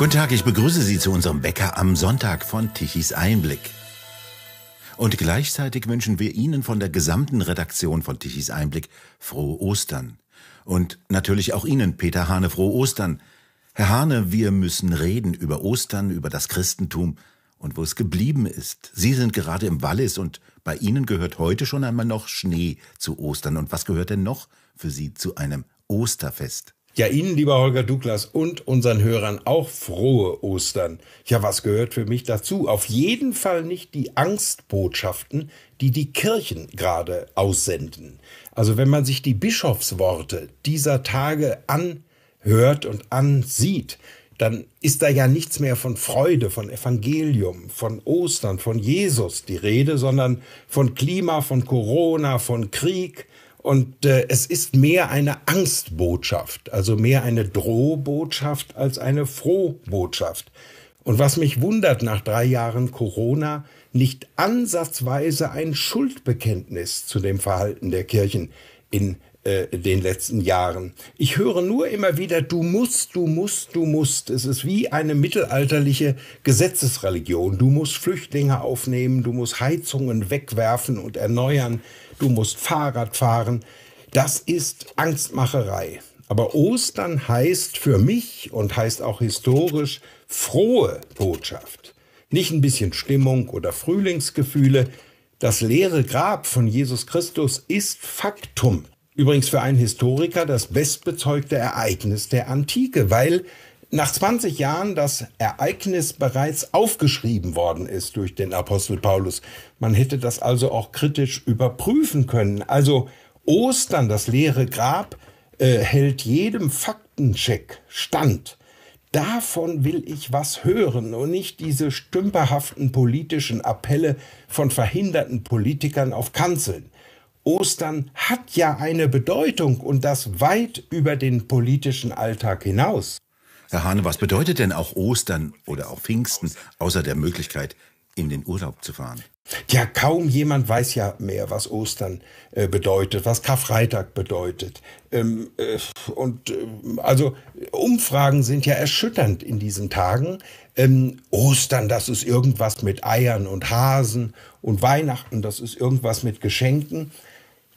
Guten Tag, ich begrüße Sie zu unserem Bäcker am Sonntag von Tichys Einblick. Und gleichzeitig wünschen wir Ihnen von der gesamten Redaktion von Tichys Einblick frohe Ostern. Und natürlich auch Ihnen, Peter Hane, frohe Ostern. Herr Hane, wir müssen reden über Ostern, über das Christentum und wo es geblieben ist. Sie sind gerade im Wallis und bei Ihnen gehört heute schon einmal noch Schnee zu Ostern. Und was gehört denn noch für Sie zu einem Osterfest? Ja, Ihnen, lieber Holger Douglas, und unseren Hörern auch frohe Ostern. Ja, was gehört für mich dazu? Auf jeden Fall nicht die Angstbotschaften, die die Kirchen gerade aussenden. Also wenn man sich die Bischofsworte dieser Tage anhört und ansieht, dann ist da ja nichts mehr von Freude, von Evangelium, von Ostern, von Jesus die Rede, sondern von Klima, von Corona, von Krieg, und äh, es ist mehr eine Angstbotschaft, also mehr eine Drohbotschaft als eine Frohbotschaft. Und was mich wundert nach drei Jahren Corona, nicht ansatzweise ein Schuldbekenntnis zu dem Verhalten der Kirchen in äh, den letzten Jahren. Ich höre nur immer wieder, du musst, du musst, du musst. Es ist wie eine mittelalterliche Gesetzesreligion. Du musst Flüchtlinge aufnehmen, du musst Heizungen wegwerfen und erneuern, du musst Fahrrad fahren. Das ist Angstmacherei. Aber Ostern heißt für mich und heißt auch historisch frohe Botschaft. Nicht ein bisschen Stimmung oder Frühlingsgefühle. Das leere Grab von Jesus Christus ist Faktum übrigens für einen Historiker das bestbezeugte Ereignis der Antike, weil nach 20 Jahren das Ereignis bereits aufgeschrieben worden ist durch den Apostel Paulus. Man hätte das also auch kritisch überprüfen können. Also Ostern, das leere Grab, äh, hält jedem Faktencheck stand. Davon will ich was hören und nicht diese stümperhaften politischen Appelle von verhinderten Politikern auf Kanzeln. Ostern hat ja eine Bedeutung und das weit über den politischen Alltag hinaus. Herr Hane, was bedeutet denn auch Ostern oder auch Pfingsten, außer der Möglichkeit, in den Urlaub zu fahren? Ja, kaum jemand weiß ja mehr, was Ostern äh, bedeutet, was Karfreitag bedeutet. Ähm, äh, und äh, also Umfragen sind ja erschütternd in diesen Tagen. Ähm, Ostern, das ist irgendwas mit Eiern und Hasen und Weihnachten, das ist irgendwas mit Geschenken.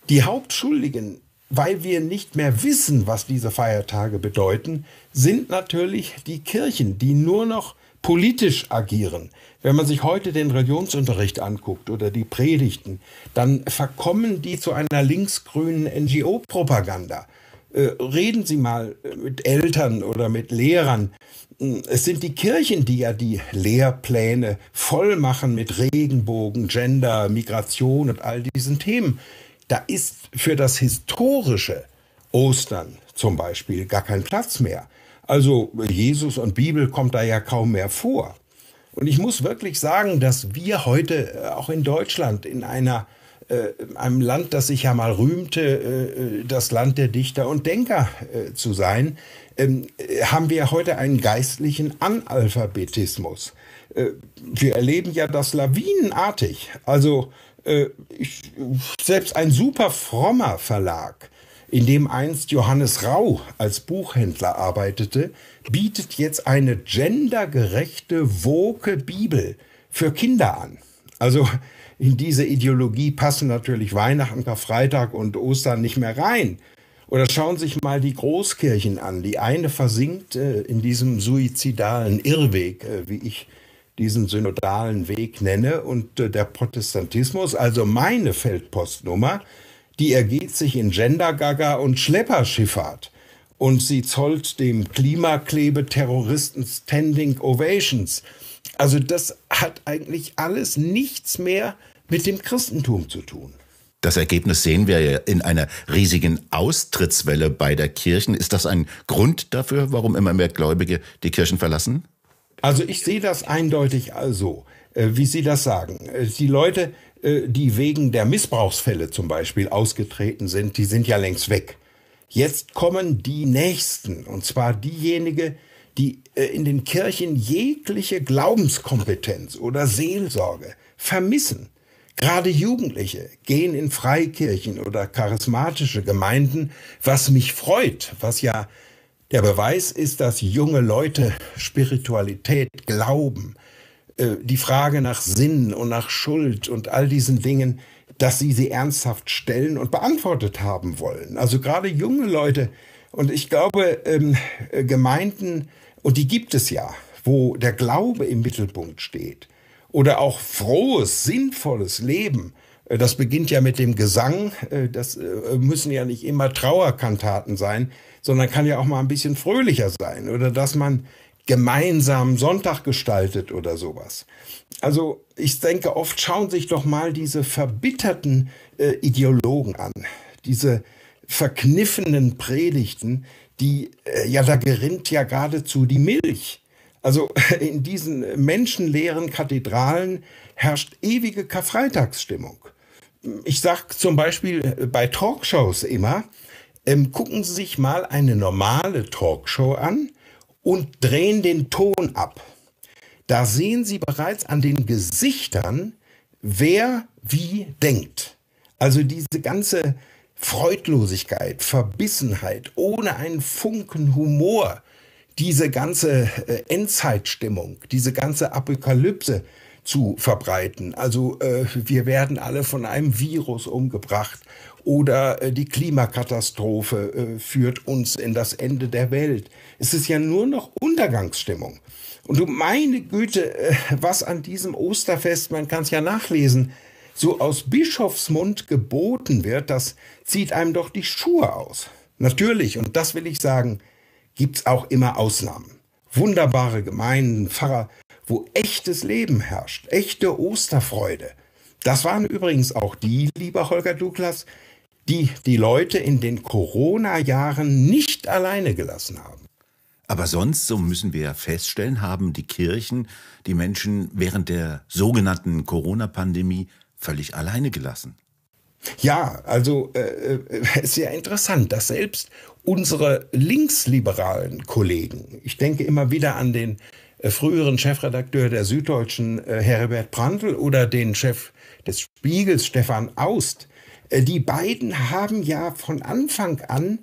Die Hauptschuldigen, weil wir nicht mehr wissen, was diese Feiertage bedeuten, sind natürlich die Kirchen, die nur noch politisch agieren. Wenn man sich heute den Religionsunterricht anguckt oder die Predigten, dann verkommen die zu einer linksgrünen NGO-Propaganda. Äh, reden Sie mal äh, mit Eltern oder mit Lehrern. Hm, es sind die Kirchen, die ja die Lehrpläne voll machen mit Regenbogen, Gender, Migration und all diesen Themen. Da ist für das historische Ostern zum Beispiel gar kein Platz mehr. Also Jesus und Bibel kommt da ja kaum mehr vor. Und ich muss wirklich sagen, dass wir heute äh, auch in Deutschland in einer äh, einem Land, das sich ja mal rühmte, äh, das Land der Dichter und Denker zu sein, ähm, haben wir heute einen geistlichen Analphabetismus. wir erleben ja das lawinenartig. Also äh, ich, selbst ein super frommer Verlag, in dem einst Johannes Rau als Buchhändler arbeitete, bietet jetzt eine gendergerechte, woke Bibel für Kinder an. Also in diese Ideologie passen natürlich Weihnachten, Karfreitag und Ostern nicht mehr rein. Oder schauen sich mal die Großkirchen an. Die eine versinkt äh, in diesem suizidalen Irrweg, äh, wie ich äh, diesen synodalen Weg nenne. Und äh, der Protestantismus, also meine Feldpostnummer, die ergeht sich in Gendergaga und Schlepperschifffahrt. Und sie zollt dem Klimaklebe-Terroristen Standing Ovations. Also das hat eigentlich alles nichts mehr mit dem Christentum zu tun. Das Ergebnis sehen wir ja in einer riesigen Austrittswelle beider Kirchen. Ist das ein Grund dafür, warum immer mehr Gläubige die Kirchen verlassen? Also ich sehe das eindeutig so, also, äh, wie Sie das sagen. Äh, die Leute, äh, die wegen der Missbrauchsfälle zum Beispiel ausgetreten sind, die sind ja längst weg. Jetzt kommen die Nächsten, und zwar diejenigen, die in den Kirchen jegliche Glaubenskompetenz oder Seelsorge vermissen. Gerade Jugendliche gehen in Freikirchen oder charismatische Gemeinden, was mich freut, was ja der Beweis ist, dass junge Leute Spiritualität, Glauben, äh, die Frage nach Sinn und nach Schuld und all diesen Dingen, dass sie sie ernsthaft stellen und beantwortet haben wollen. Also gerade junge Leute und ich glaube, ähm, äh, Gemeinden, und die gibt es ja, wo der Glaube im Mittelpunkt steht oder auch frohes, sinnvolles Leben, äh, das beginnt ja mit dem Gesang. Das müssen ja nicht immer Trauerkantaten sein sondern kann ja auch mal ein bisschen fröhlicher sein oder dass man gemeinsam Sonntag gestaltet oder sowas. Also ich denke, oft schauen sich doch mal diese verbitterten äh, Ideologen an, diese verkniffenen Predigten, die, äh, ja, da gerinnt ja geradezu die Milch. Also in diesen menschenleeren Kathedralen herrscht ewige Karfreitagsstimmung. Ich sage zum Beispiel bei Talkshows immer, ähm, gucken Sie sich mal eine normale Talkshow an und drehen den Ton ab. Da sehen Sie bereits an den Gesichtern, wer wie denkt. Also diese ganze Freudlosigkeit, Verbissenheit, ohne einen Funken Humor, diese ganze äh, Endzeitstimmung, diese ganze Apokalypse, zu verbreiten. Also äh, wir werden alle von einem Virus umgebracht oder äh, die Klimakatastrophe äh, führt uns in das Ende der Welt. Es ist ja nur noch Untergangsstimmung. Und du meine Güte, äh, was an diesem Osterfest, man kann es ja nachlesen, so aus Bischofsmund geboten wird, das zieht einem doch die Schuhe aus. Natürlich, und das will ich sagen, gibt's auch immer Ausnahmen. Wunderbare Gemeinden, Pfarrer, wo echtes Leben herrscht, echte Osterfreude. Das waren übrigens auch die, lieber Holger Douglas, die die Leute in den Corona-Jahren nicht alleine gelassen haben. Aber sonst, so müssen wir feststellen, haben die Kirchen die Menschen während der sogenannten Corona-Pandemie völlig alleine gelassen. Ja, also äh, äh ist ja interessant, dass selbst unsere linksliberalen Kollegen, ich denke immer wieder an den äh, früheren Chefredakteur der Süddeutschen äh, Herbert Prantl oder den Chef des Spiegels Stefan Aust. Äh, die beiden haben ja von Anfang an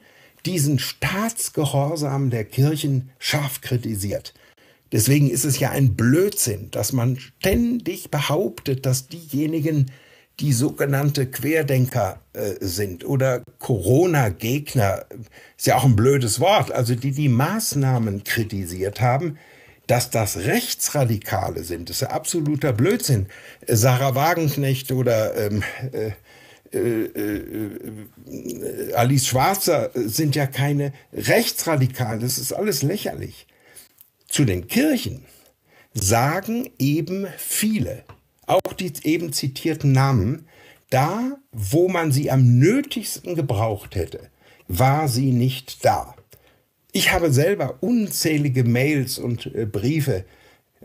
diesen Staatsgehorsam der Kirchen scharf kritisiert. Deswegen ist es ja ein Blödsinn, dass man ständig behauptet, dass diejenigen, die sogenannte Querdenker äh, sind oder Corona-Gegner, ist ja auch ein blödes Wort, also die die Maßnahmen kritisiert haben, dass das Rechtsradikale sind, ist ja absoluter Blödsinn. Sarah Wagenknecht oder ähm, äh, äh, äh, äh, Alice Schwarzer sind ja keine Rechtsradikalen. Das ist alles lächerlich. Zu den Kirchen sagen eben viele, auch die eben zitierten Namen, da, wo man sie am nötigsten gebraucht hätte, war sie nicht da. Ich habe selber unzählige Mails und äh, Briefe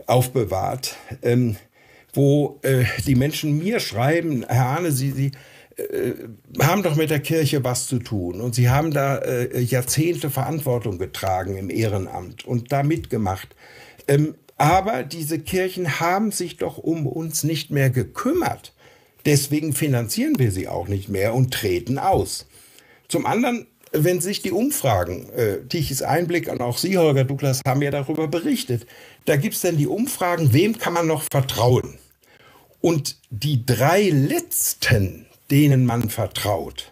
aufbewahrt, ähm, wo äh, die Menschen mir schreiben, Herr Hane, Sie, Sie äh, haben doch mit der Kirche was zu tun und Sie haben da äh, Jahrzehnte Verantwortung getragen im Ehrenamt und da mitgemacht. Ähm, aber diese Kirchen haben sich doch um uns nicht mehr gekümmert. Deswegen finanzieren wir sie auch nicht mehr und treten aus. Zum anderen wenn sich die Umfragen, äh, Tichys Einblick und auch Sie, Holger Douglas, haben ja darüber berichtet, da gibt es dann die Umfragen, wem kann man noch vertrauen? Und die drei letzten, denen man vertraut,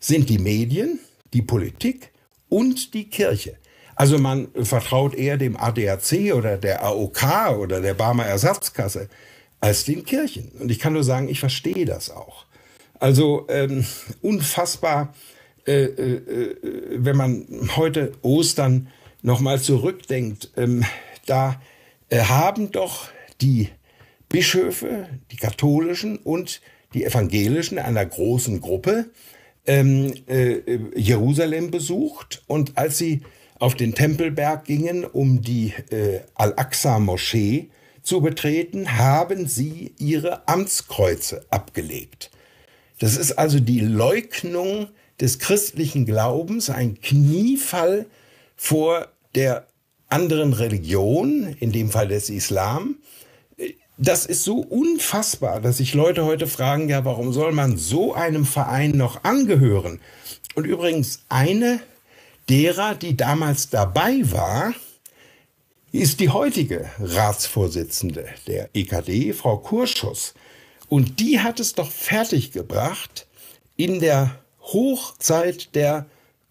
sind die Medien, die Politik und die Kirche. Also man vertraut eher dem ADAC oder der AOK oder der Barmer Ersatzkasse als den Kirchen. Und ich kann nur sagen, ich verstehe das auch. Also ähm, unfassbar äh, äh, äh, wenn man heute Ostern nochmal zurückdenkt, ähm, da äh, haben doch die Bischöfe, die katholischen und die evangelischen einer großen Gruppe ähm, äh, Jerusalem besucht und als sie auf den Tempelberg gingen, um die Al-Aqsa-Moschee zu betreten, haben sie ihre Amtskreuze abgelegt. Das ist also die Leugnung des christlichen Glaubens ein Kniefall vor der anderen Religion, in dem Fall des Islam. Das ist so unfassbar, dass sich Leute heute fragen, ja, warum soll man so einem Verein noch angehören? Und übrigens, eine derer, die damals dabei war, ist die heutige Ratsvorsitzende der EKD, Frau Kurschus. Und die hat es doch fertiggebracht, in der Hochzeit der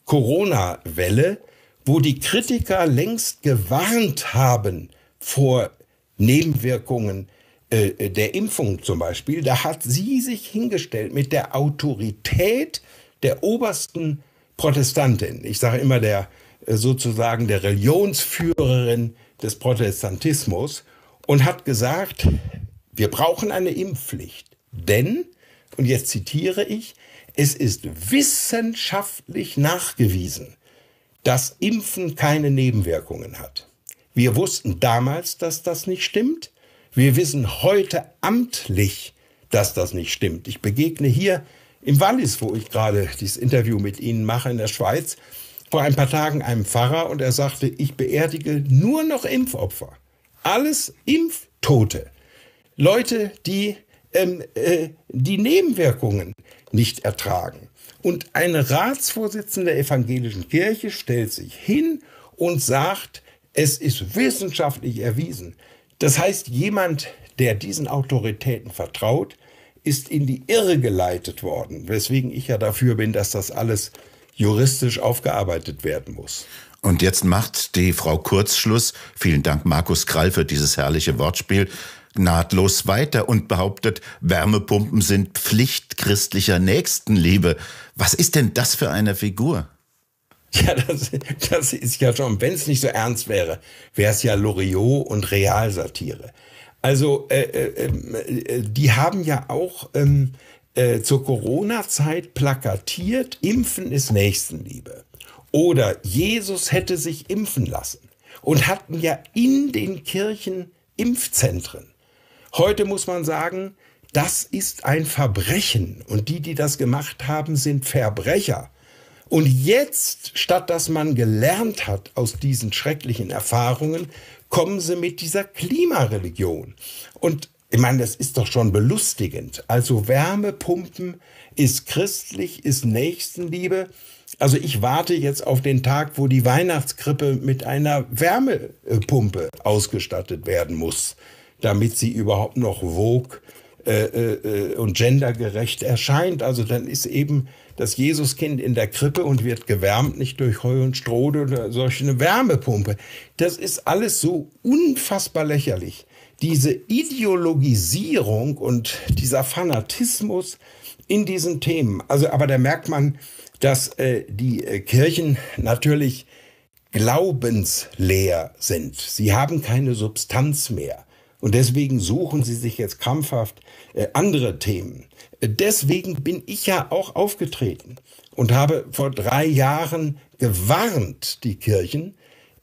Corona-Welle, wo die Kritiker längst gewarnt haben vor Nebenwirkungen äh, äh, der Impfung zum Beispiel. Da hat sie sich hingestellt mit der Autorität der obersten Protestantin. Ich sage immer der äh, sozusagen der Religionsführerin des Protestantismus und hat gesagt, wir brauchen eine Impfpflicht, denn, und jetzt zitiere ich, es ist wissenschaftlich nachgewiesen, dass Impfen keine Nebenwirkungen hat. Wir wussten damals, dass das nicht stimmt. Wir wissen heute amtlich, dass das nicht stimmt. Ich begegne hier im Wallis, wo ich gerade dieses Interview mit Ihnen mache in der Schweiz, vor ein paar Tagen einem Pfarrer und er sagte, ich beerdige nur noch Impfopfer. Alles Impftote. Leute, die, ähm, äh, die Nebenwirkungen, nicht ertragen. Und eine Ratsvorsitzende der evangelischen Kirche stellt sich hin und sagt, es ist wissenschaftlich erwiesen. Das heißt, jemand, der diesen Autoritäten vertraut, ist in die Irre geleitet worden, weswegen ich ja dafür bin, dass das alles juristisch aufgearbeitet werden muss. Und jetzt macht die Frau Kurzschluss. Vielen Dank, Markus Krall, für dieses herrliche Wortspiel nahtlos weiter und behauptet, Wärmepumpen sind Pflicht christlicher Nächstenliebe. Was ist denn das für eine Figur? Ja, das, das ist ja schon, wenn es nicht so ernst wäre, wäre es ja Loriot und Realsatire. Also äh, äh, ähm, äh, die haben ja auch ähm, äh, zur Corona-Zeit plakatiert, Impfen ist Nächstenliebe. Oder Jesus hätte sich impfen lassen und hatten ja in den Kirchen Impfzentren. Heute muss man sagen, das ist ein Verbrechen und die, die das gemacht haben, sind Verbrecher. Und jetzt, statt dass man gelernt hat aus diesen schrecklichen Erfahrungen, kommen sie mit dieser Klimareligion. Und ich meine, das ist doch schon belustigend. Also Wärmepumpen ist christlich, ist Nächstenliebe. Also ich warte jetzt auf den Tag, wo die Weihnachtskrippe mit einer Wärmepumpe ausgestattet werden muss damit sie überhaupt noch vogue äh, äh, äh, und gendergerecht erscheint. Also dann ist eben das Jesuskind in der Krippe und wird gewärmt, nicht durch Heu und Stroh oder solche eine Wärmepumpe. Das ist alles so unfassbar lächerlich. Diese Ideologisierung und dieser Fanatismus in diesen Themen. Also, aber da merkt man, dass äh, die äh, Kirchen natürlich glaubensleer sind. Sie haben keine Substanz mehr. Und deswegen suchen sie sich jetzt krampfhaft äh, andere Themen. Äh, deswegen bin ich ja auch aufgetreten und habe vor drei Jahren gewarnt, die Kirchen,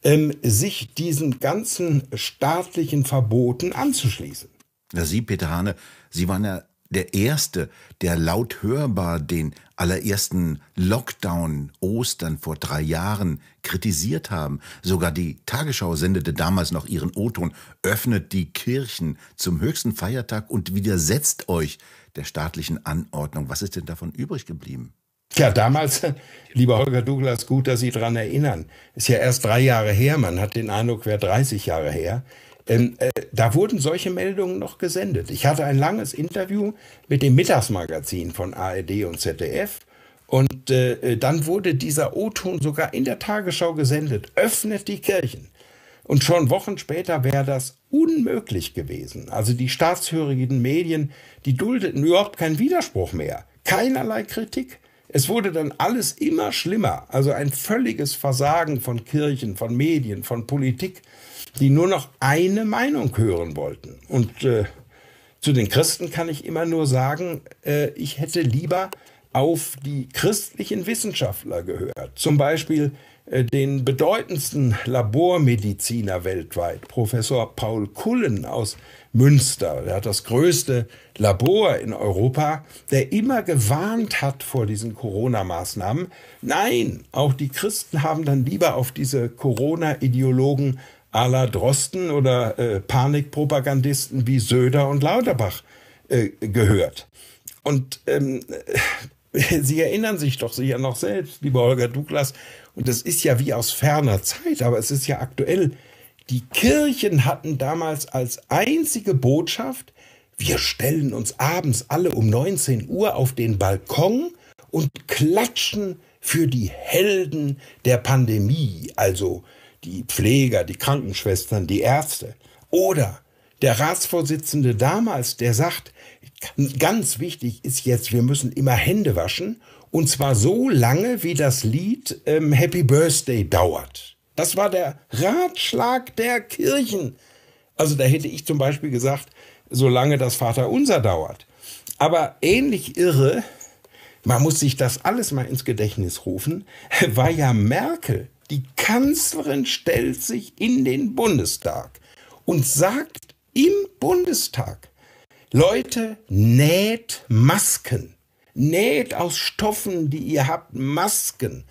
ähm, sich diesen ganzen staatlichen Verboten anzuschließen. Ja, Sie, Peter Hane, Sie waren ja der erste, der laut hörbar den allerersten Lockdown Ostern vor drei Jahren kritisiert haben. Sogar die Tagesschau sendete damals noch ihren O-Ton, öffnet die Kirchen zum höchsten Feiertag und widersetzt euch der staatlichen Anordnung. Was ist denn davon übrig geblieben? Ja, damals, lieber Holger Douglas, gut, dass Sie daran erinnern. Ist ja erst drei Jahre her, man hat den Eindruck, wäre 30 Jahre her. Ähm, äh, da wurden solche Meldungen noch gesendet. Ich hatte ein langes Interview mit dem Mittagsmagazin von ARD und ZDF. Und äh, äh, dann wurde dieser O-Ton sogar in der Tagesschau gesendet. Öffnet die Kirchen. Und schon Wochen später wäre das unmöglich gewesen. Also die staatshörigen Medien, die duldeten überhaupt keinen Widerspruch mehr. Keinerlei Kritik. Es wurde dann alles immer schlimmer. Also ein völliges Versagen von Kirchen, von Medien, von Politik die nur noch eine Meinung hören wollten. Und äh, zu den Christen kann ich immer nur sagen, äh, ich hätte lieber auf die christlichen Wissenschaftler gehört. Zum Beispiel äh, den bedeutendsten Labormediziner weltweit, Professor Paul Kullen aus Münster. Er hat das größte Labor in Europa, der immer gewarnt hat vor diesen Corona-Maßnahmen. Nein, auch die Christen haben dann lieber auf diese Corona-Ideologen à la Drosten oder äh, Panikpropagandisten wie Söder und Lauterbach äh, gehört. Und ähm, Sie erinnern sich doch sicher noch selbst, lieber Holger Douglas, und das ist ja wie aus ferner Zeit, aber es ist ja aktuell. Die Kirchen hatten damals als einzige Botschaft, wir stellen uns abends alle um 19 Uhr auf den Balkon und klatschen für die Helden der Pandemie, also die Pfleger, die Krankenschwestern, die Ärzte oder der Ratsvorsitzende damals, der sagt, ganz wichtig ist jetzt, wir müssen immer Hände waschen und zwar so lange, wie das Lied ähm, Happy Birthday dauert. Das war der Ratschlag der Kirchen. Also da hätte ich zum Beispiel gesagt, solange das Vaterunser dauert. Aber ähnlich irre, man muss sich das alles mal ins Gedächtnis rufen, war ja Merkel die Kanzlerin stellt sich in den Bundestag und sagt im Bundestag, Leute, näht Masken. Näht aus Stoffen, die ihr habt, Masken,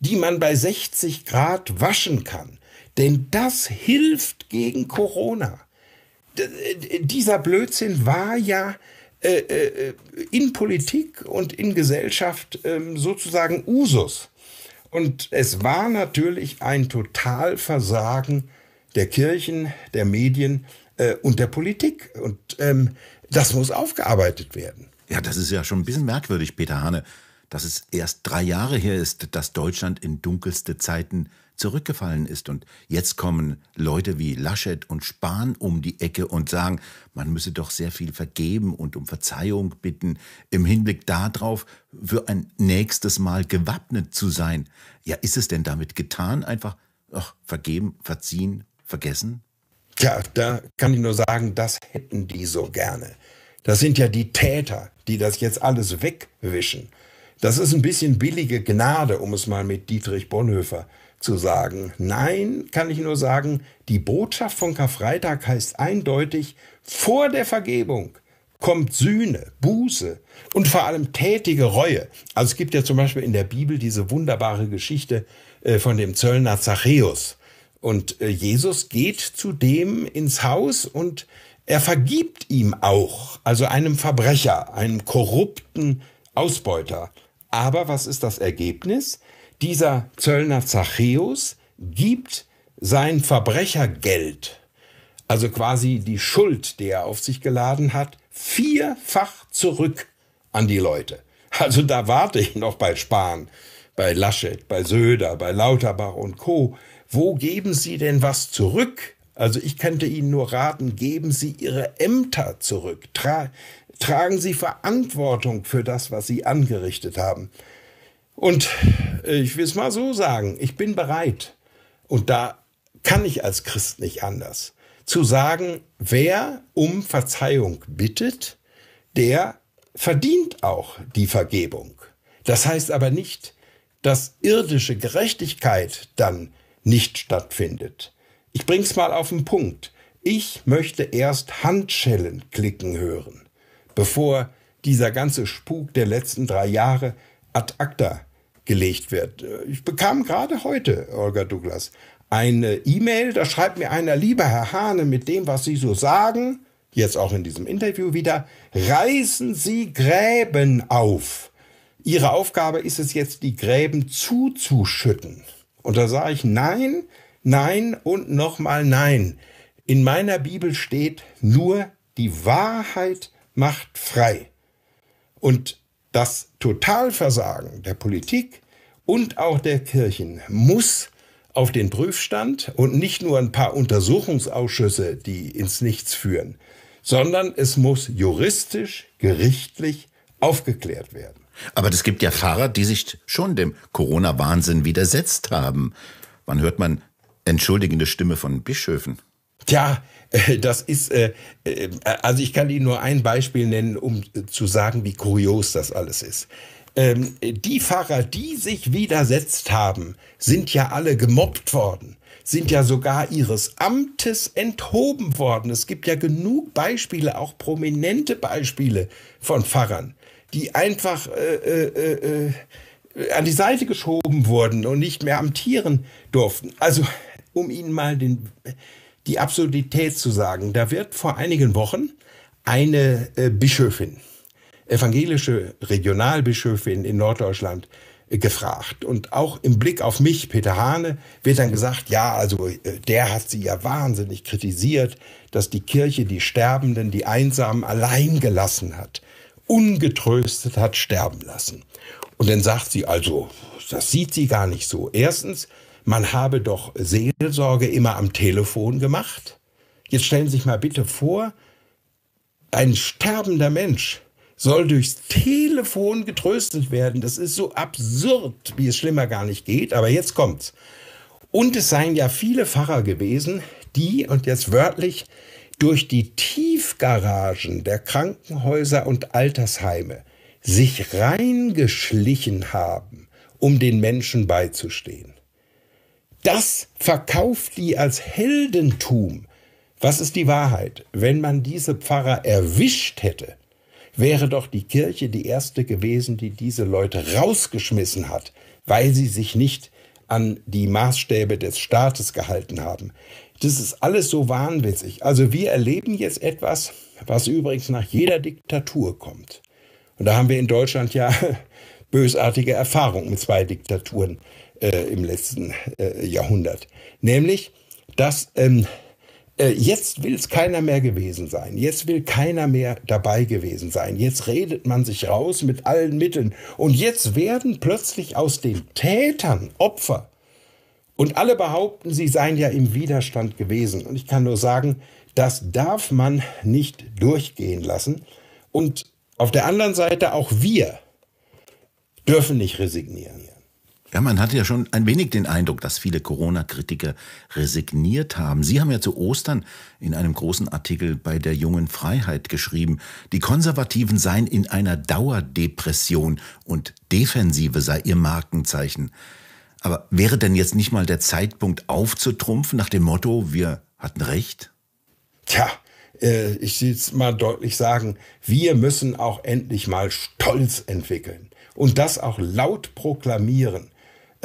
die man bei 60 Grad waschen kann. Denn das hilft gegen Corona. D dieser Blödsinn war ja äh, äh, in Politik und in Gesellschaft äh, sozusagen Usus. Und es war natürlich ein Totalversagen der Kirchen, der Medien äh, und der Politik. Und ähm, das muss aufgearbeitet werden. Ja, das ist ja schon ein bisschen merkwürdig, Peter Hane, dass es erst drei Jahre her ist, dass Deutschland in dunkelste Zeiten zurückgefallen ist. Und jetzt kommen Leute wie Laschet und Spahn um die Ecke und sagen, man müsse doch sehr viel vergeben und um Verzeihung bitten, im Hinblick darauf, für ein nächstes Mal gewappnet zu sein. Ja, ist es denn damit getan? Einfach, ach, vergeben, verziehen, vergessen? Tja, da kann ich nur sagen, das hätten die so gerne. Das sind ja die Täter, die das jetzt alles wegwischen. Das ist ein bisschen billige Gnade, um es mal mit Dietrich Bonhoeffer äh, zu sagen. Nein, kann ich nur sagen, die Botschaft von Karfreitag heißt eindeutig, vor der Vergebung kommt Sühne, Buße und vor allem tätige Reue. Also es gibt ja zum Beispiel in der Bibel diese wunderbare Geschichte äh, von dem Zöllner Zachäus. Und äh, Jesus geht zu dem ins Haus und er vergibt ihm auch, also einem Verbrecher, einem korrupten Ausbeuter. Aber was ist das Ergebnis? Dieser Zöllner Zachäus gibt sein Verbrechergeld, also quasi die Schuld, die er auf sich geladen hat, vierfach zurück an die Leute. Also da warte ich noch bei Spahn, bei Laschet, bei Söder, bei Lauterbach und Co. Wo geben Sie denn was zurück? Also ich könnte Ihnen nur raten, geben Sie Ihre Ämter zurück. Tra tragen Sie Verantwortung für das, was Sie angerichtet haben. Und äh, ich will es mal so sagen, ich bin bereit, und da kann ich als Christ nicht anders, zu sagen, wer um Verzeihung bittet, der verdient auch die Vergebung. Das heißt aber nicht, dass irdische Gerechtigkeit dann nicht stattfindet. Ich bring's mal auf den Punkt. Ich möchte erst Handschellen klicken hören, bevor dieser ganze Spuk der letzten drei Jahre ad acta gelegt wird. Ich bekam gerade heute, Olga Douglas, eine E-Mail, da schreibt mir einer, lieber Herr Hahne, mit dem, was Sie so sagen, jetzt auch in diesem Interview wieder, reißen Sie Gräben auf. Ihre Aufgabe ist es jetzt, die Gräben zuzuschütten. Und da sage ich nein, nein und nochmal nein. In meiner Bibel steht nur, die Wahrheit macht frei. Und das Totalversagen der Politik und auch der Kirchen muss auf den Prüfstand und nicht nur ein paar Untersuchungsausschüsse, die ins Nichts führen, sondern es muss juristisch, gerichtlich aufgeklärt werden. Aber es gibt ja Fahrer, die sich schon dem Corona-Wahnsinn widersetzt haben. Wann hört man entschuldigende Stimme von Bischöfen? Tja, äh, das ist, äh, äh, also ich kann Ihnen nur ein Beispiel nennen, um zu sagen, wie kurios das alles ist. Ähm, die Pfarrer, die sich widersetzt haben, sind ja alle gemobbt worden sind ja sogar ihres Amtes enthoben worden. Es gibt ja genug Beispiele, auch prominente Beispiele von Pfarrern, die einfach äh, äh, äh, an die Seite geschoben wurden und nicht mehr amtieren durften. Also, um Ihnen mal den, die Absurdität zu sagen. Da wird vor einigen Wochen eine äh, Bischöfin, evangelische Regionalbischöfin in Norddeutschland, äh, gefragt. Und auch im Blick auf mich, Peter Hane, wird dann gesagt, ja, also äh, der hat sie ja wahnsinnig kritisiert, dass die Kirche die Sterbenden, die Einsamen allein gelassen hat, ungetröstet hat sterben lassen. Und dann sagt sie also, das sieht sie gar nicht so. Erstens, man habe doch Seelsorge immer am Telefon gemacht. Jetzt stellen Sie sich mal bitte vor, ein sterbender Mensch soll durchs Telefon getröstet werden. Das ist so absurd, wie es schlimmer gar nicht geht, aber jetzt kommt's. Und es seien ja viele Pfarrer gewesen, die, und jetzt wörtlich, durch die Tiefgaragen der Krankenhäuser und Altersheime sich reingeschlichen haben, um den Menschen beizustehen das verkauft die als Heldentum. Was ist die Wahrheit? Wenn man diese Pfarrer erwischt hätte, wäre doch die Kirche die erste gewesen, die diese Leute rausgeschmissen hat, weil sie sich nicht an die Maßstäbe des Staates gehalten haben. Das ist alles so wahnwitzig. Also wir erleben jetzt etwas, was übrigens nach jeder Diktatur kommt. Und da haben wir in Deutschland ja bösartige Erfahrungen mit zwei Diktaturen äh, im letzten äh, Jahrhundert. Nämlich, dass ähm, äh, jetzt will es keiner mehr gewesen sein. Jetzt will keiner mehr dabei gewesen sein. Jetzt redet man sich raus mit allen Mitteln. Und jetzt werden plötzlich aus den Tätern Opfer. Und alle behaupten, sie seien ja im Widerstand gewesen. Und ich kann nur sagen, das darf man nicht durchgehen lassen. Und auf der anderen Seite auch wir dürfen nicht resignieren. Ja, man hatte ja schon ein wenig den Eindruck, dass viele Corona-Kritiker resigniert haben. Sie haben ja zu Ostern in einem großen Artikel bei der jungen Freiheit geschrieben, die Konservativen seien in einer Dauerdepression und Defensive sei ihr Markenzeichen. Aber wäre denn jetzt nicht mal der Zeitpunkt aufzutrumpfen nach dem Motto, wir hatten recht? Tja, äh, ich will es mal deutlich sagen, wir müssen auch endlich mal Stolz entwickeln und das auch laut proklamieren.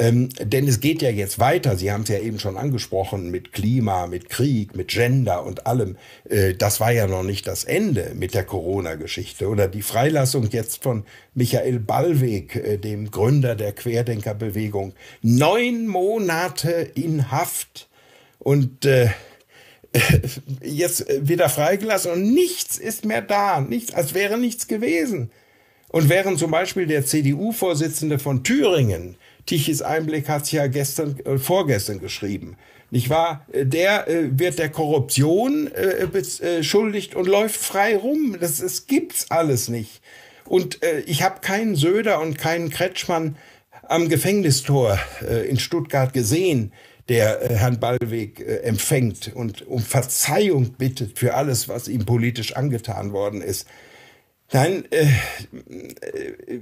Ähm, denn es geht ja jetzt weiter, Sie haben es ja eben schon angesprochen, mit Klima, mit Krieg, mit Gender und allem. Äh, das war ja noch nicht das Ende mit der Corona-Geschichte. Oder die Freilassung jetzt von Michael Ballweg, äh, dem Gründer der Querdenkerbewegung. Neun Monate in Haft und äh, jetzt wieder freigelassen und nichts ist mehr da, nichts, als wäre nichts gewesen. Und während zum Beispiel der CDU-Vorsitzende von Thüringen, Tichys Einblick hat es ja gestern, äh, vorgestern geschrieben. Nicht wahr? Äh, der äh, wird der Korruption äh, beschuldigt äh, und läuft frei rum. Das, das gibt's alles nicht. Und äh, ich habe keinen Söder und keinen Kretschmann am Gefängnistor äh, in Stuttgart gesehen, der äh, Herrn Ballweg äh, empfängt und um Verzeihung bittet für alles, was ihm politisch angetan worden ist. Nein, äh, äh,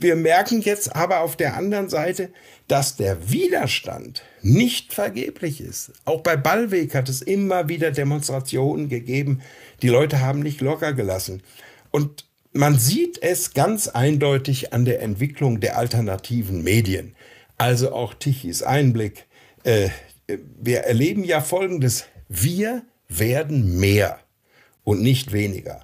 wir merken jetzt aber auf der anderen Seite, dass der Widerstand nicht vergeblich ist. Auch bei Ballweg hat es immer wieder Demonstrationen gegeben. Die Leute haben nicht locker gelassen. Und man sieht es ganz eindeutig an der Entwicklung der alternativen Medien. Also auch Tichys Einblick. Äh, wir erleben ja Folgendes. Wir werden mehr und nicht weniger.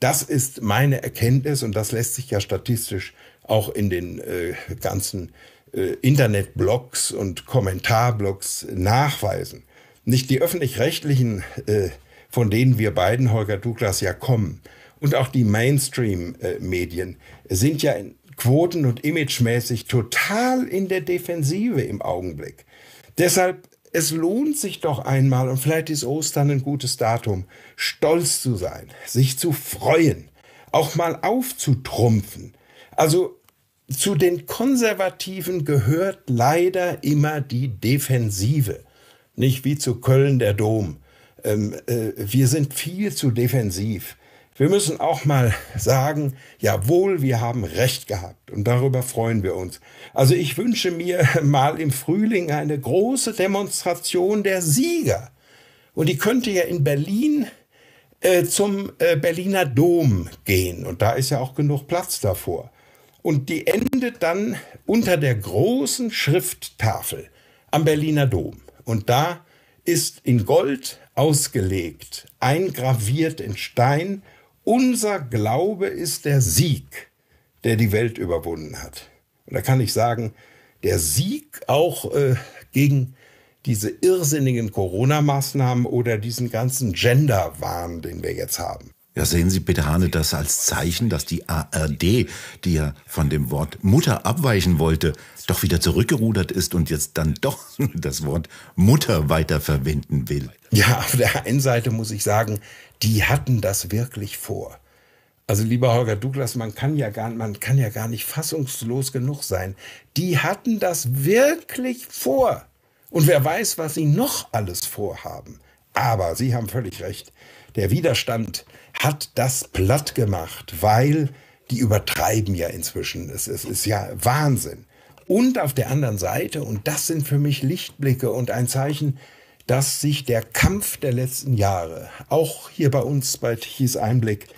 Das ist meine Erkenntnis und das lässt sich ja statistisch auch in den äh, ganzen äh, Internetblogs und Kommentarblogs nachweisen. Nicht die öffentlich-rechtlichen, äh, von denen wir beiden, Holger Douglas, ja kommen, und auch die Mainstream-Medien äh, sind ja in Quoten- und imagemäßig total in der Defensive im Augenblick. Deshalb es lohnt sich doch einmal, und vielleicht ist Ostern ein gutes Datum, stolz zu sein, sich zu freuen, auch mal aufzutrumpfen. Also zu den Konservativen gehört leider immer die Defensive. Nicht wie zu Köln der Dom. Ähm, äh, wir sind viel zu defensiv. Wir müssen auch mal sagen, jawohl, wir haben recht gehabt und darüber freuen wir uns. Also ich wünsche mir mal im Frühling eine große Demonstration der Sieger. Und die könnte ja in Berlin äh, zum äh, Berliner Dom gehen. Und da ist ja auch genug Platz davor. Und die endet dann unter der großen Schrifttafel am Berliner Dom. Und da ist in Gold ausgelegt, eingraviert in Stein, unser Glaube ist der Sieg, der die Welt überwunden hat. Und da kann ich sagen, der Sieg auch äh, gegen diese irrsinnigen Corona-Maßnahmen oder diesen ganzen Gender-Wahn, den wir jetzt haben. Ja, sehen Sie bitte, Hane, das als Zeichen, dass die ARD, die ja von dem Wort Mutter abweichen wollte, doch wieder zurückgerudert ist und jetzt dann doch das Wort Mutter weiterverwenden will. Ja, auf der einen Seite muss ich sagen, die hatten das wirklich vor. Also lieber Holger Douglas, man kann ja gar, man kann ja gar nicht fassungslos genug sein. Die hatten das wirklich vor. Und wer weiß, was sie noch alles vorhaben. Aber Sie haben völlig recht der Widerstand hat das platt gemacht, weil die übertreiben ja inzwischen. Es, es ist ja Wahnsinn. Und auf der anderen Seite, und das sind für mich Lichtblicke und ein Zeichen, dass sich der Kampf der letzten Jahre, auch hier bei uns bei Tichys Einblick,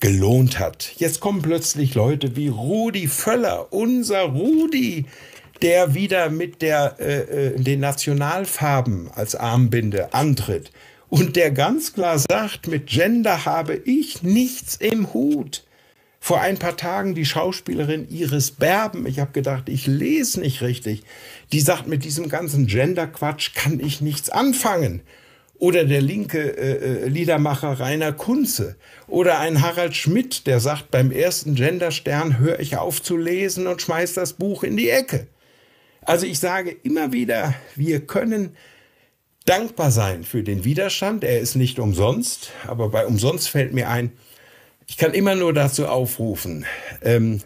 gelohnt hat. Jetzt kommen plötzlich Leute wie Rudi Völler, unser Rudi, der wieder mit der, äh, äh den Nationalfarben als Armbinde antritt und der ganz klar sagt, mit Gender habe ich nichts im Hut. Vor ein paar Tagen die Schauspielerin Iris Berben, ich habe gedacht, ich lese nicht richtig, die sagt, mit diesem ganzen Gender-Quatsch kann ich nichts anfangen. Oder der linke äh, äh Liedermacher Rainer Kunze. Oder ein Harald Schmidt, der sagt, beim ersten Genderstern höre ich auf zu lesen und schmeiß das Buch in die Ecke. Also ich sage immer wieder, wir können dankbar sein für den Widerstand. Er ist nicht umsonst, aber bei umsonst fällt mir ein, ich kann immer nur dazu aufrufen, ähm,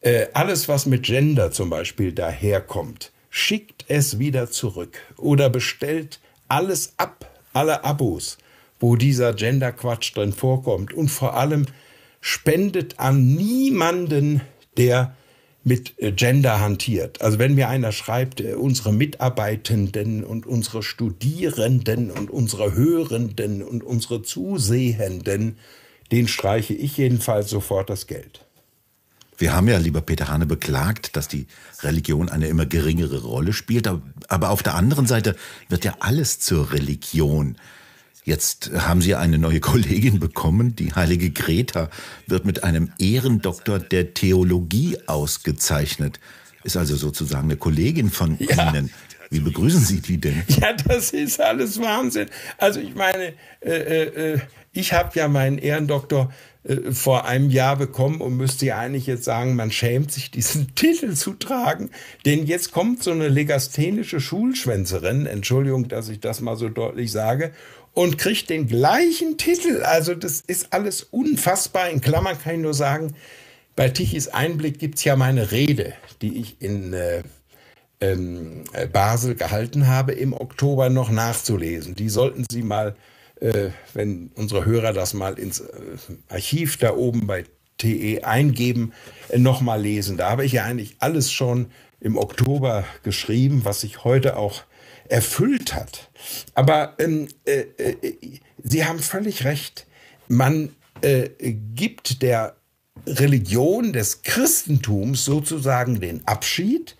äh, alles, was mit Gender zum Beispiel daherkommt, schickt es wieder zurück oder bestellt alles ab, alle Abos, wo dieser Gender-Quatsch drin vorkommt und vor allem spendet an niemanden, der mit äh, Gender hantiert. Also wenn mir einer schreibt, äh, unsere Mitarbeitenden und unsere Studierenden und unsere Hörenden und unsere Zusehenden, den streiche ich jedenfalls sofort das Geld. Wir haben ja, lieber Peter Hane, beklagt, dass die Religion eine immer geringere Rolle spielt. Aber auf der anderen Seite wird ja alles zur Religion. Jetzt haben Sie eine neue Kollegin bekommen. Die heilige Greta wird mit einem Ehrendoktor der Theologie ausgezeichnet. Ist also sozusagen eine Kollegin von ja. Ihnen. Wie begrüßen Sie die denn? Ja, das ist alles Wahnsinn. Also ich meine, äh, äh, äh ich habe ja meinen Ehrendoktor äh, vor einem Jahr bekommen und müsste ja eigentlich jetzt sagen, man schämt sich, diesen Titel zu tragen. Denn jetzt kommt so eine legasthenische Schulschwänzerin, Entschuldigung, dass ich das mal so deutlich sage, und kriegt den gleichen Titel. Also das ist alles unfassbar. In Klammern kann ich nur sagen, bei Tichys Einblick gibt es ja meine Rede, die ich in äh, ähm, Basel gehalten habe, im Oktober noch nachzulesen. Die sollten Sie mal äh, wenn unsere Hörer das mal ins äh, Archiv da oben bei TE eingeben, äh, nochmal lesen. Da habe ich ja eigentlich alles schon im Oktober geschrieben, was sich heute auch erfüllt hat. Aber ähm, äh, äh, Sie haben völlig recht. Man äh, gibt der Religion des Christentums sozusagen den Abschied,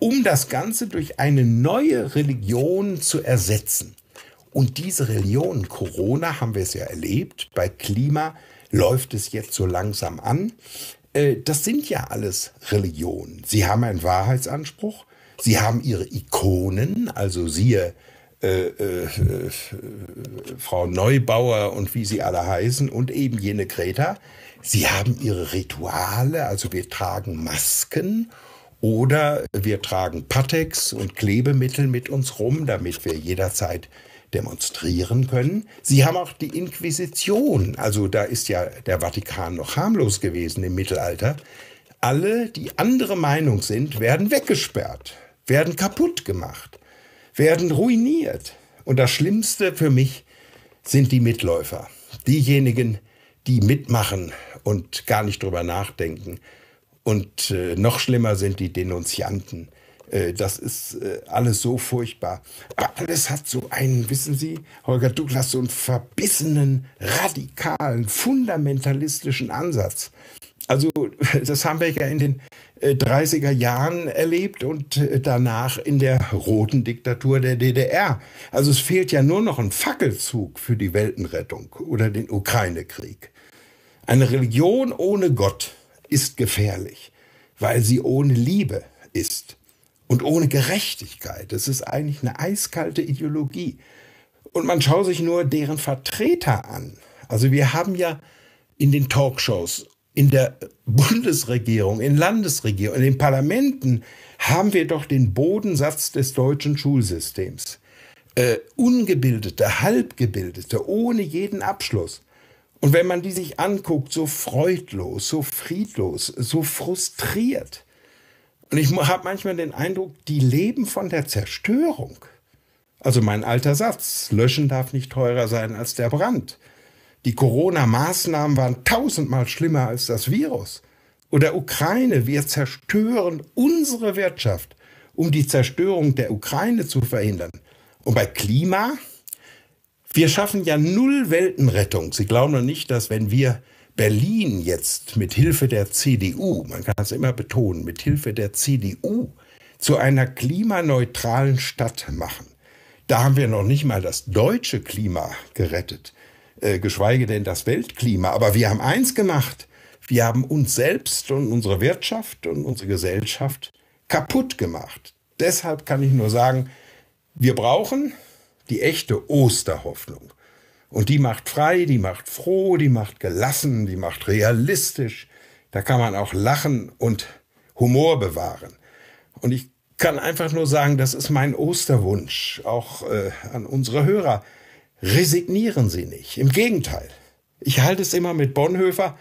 um das Ganze durch eine neue Religion zu ersetzen. Und diese Religion, Corona haben wir es ja erlebt, bei Klima läuft es jetzt so langsam an. Äh, das sind ja alles Religionen. Sie haben einen Wahrheitsanspruch, sie haben ihre Ikonen, also siehe äh, äh, Frau Neubauer und wie sie alle heißen und eben jene Greta. Sie haben ihre Rituale, also wir tragen Masken oder wir tragen Pateks und Klebemittel mit uns rum, damit wir jederzeit demonstrieren können. Sie haben auch die Inquisition, also da ist ja der Vatikan noch harmlos gewesen im Mittelalter. Alle, die andere Meinung sind, werden weggesperrt, werden kaputt gemacht, werden ruiniert. Und das Schlimmste für mich sind die Mitläufer, diejenigen, die mitmachen und gar nicht drüber nachdenken. Und äh, noch schlimmer sind die Denunzianten, äh, das ist äh, alles so furchtbar. Aber alles hat so einen, wissen Sie, Holger Douglas, so einen verbissenen, radikalen, fundamentalistischen Ansatz. Also das haben wir ja in den 30er äh, Jahren erlebt und danach in der roten Diktatur der DDR. Also es fehlt ja nur noch ein Fackelzug für die Weltenrettung oder den Ukraine-Krieg. Eine Religion ohne Gott ist gefährlich, weil sie ohne Liebe ist und ohne Gerechtigkeit. Es ist eigentlich eine eiskalte Ideologie. Und man schaut sich nur deren Vertreter an. Also wir haben ja in den Talkshows, in der Bundesregierung, in Landesregierung, in den Parlamenten haben wir doch den Bodensatz des deutschen Schulsystems. Äh, ungebildete, halbgebildete, ohne jeden Abschluss. Und wenn man die sich anguckt, so freudlos, so friedlos, so frustriert, und ich habe manchmal den Eindruck, die leben von der Zerstörung. Also mein alter Satz, löschen darf nicht teurer sein als der Brand. Die Corona-Maßnahmen waren tausendmal schlimmer als das Virus. Oder Ukraine, wir zerstören unsere Wirtschaft, um die Zerstörung der Ukraine zu verhindern. Und bei Klima, wir schaffen ja null Weltenrettung. Sie glauben doch nicht, dass wenn wir Berlin jetzt mit Hilfe der CDU, man kann es immer betonen, mit Hilfe der CDU zu einer klimaneutralen Stadt machen. Da haben wir noch nicht mal das deutsche Klima gerettet, äh, geschweige denn das Weltklima. Aber wir haben eins gemacht. Wir haben uns selbst und unsere Wirtschaft und unsere Gesellschaft kaputt gemacht. Deshalb kann ich nur sagen, wir brauchen die echte Osterhoffnung. Und die macht frei, die macht froh, die macht gelassen, die macht realistisch. Da kann man auch lachen und Humor bewahren. Und ich kann einfach nur sagen, das ist mein Osterwunsch, auch äh, an unsere Hörer. Resignieren Sie nicht. Im Gegenteil. Ich halte es immer mit Bonhoeffer,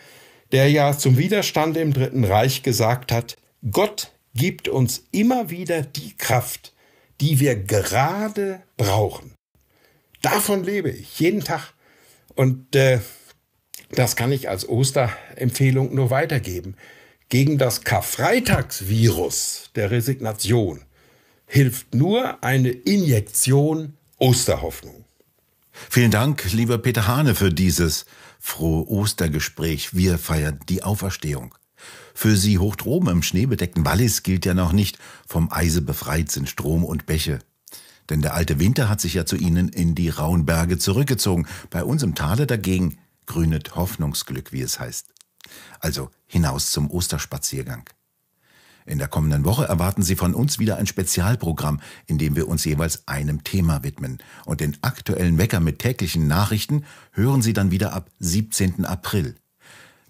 der ja zum Widerstand im Dritten Reich gesagt hat, Gott gibt uns immer wieder die Kraft, die wir gerade brauchen. Davon lebe ich jeden Tag. Und äh, das kann ich als Osterempfehlung nur weitergeben. Gegen das Karfreitagsvirus der Resignation hilft nur eine Injektion Osterhoffnung. Vielen Dank, lieber Peter Hane, für dieses frohe Ostergespräch. Wir feiern die Auferstehung. Für Sie hoch droben im schneebedeckten Wallis gilt ja noch nicht, vom Eise befreit sind Strom und Bäche. Denn der alte Winter hat sich ja zu ihnen in die rauen Berge zurückgezogen. Bei uns im Tale dagegen grünet Hoffnungsglück, wie es heißt. Also hinaus zum Osterspaziergang. In der kommenden Woche erwarten Sie von uns wieder ein Spezialprogramm, in dem wir uns jeweils einem Thema widmen. Und den aktuellen Wecker mit täglichen Nachrichten hören Sie dann wieder ab 17. April.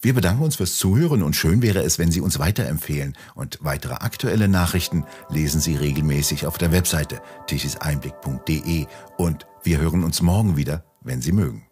Wir bedanken uns fürs Zuhören und schön wäre es, wenn Sie uns weiterempfehlen. Und weitere aktuelle Nachrichten lesen Sie regelmäßig auf der Webseite tischiseinblick.de und wir hören uns morgen wieder, wenn Sie mögen.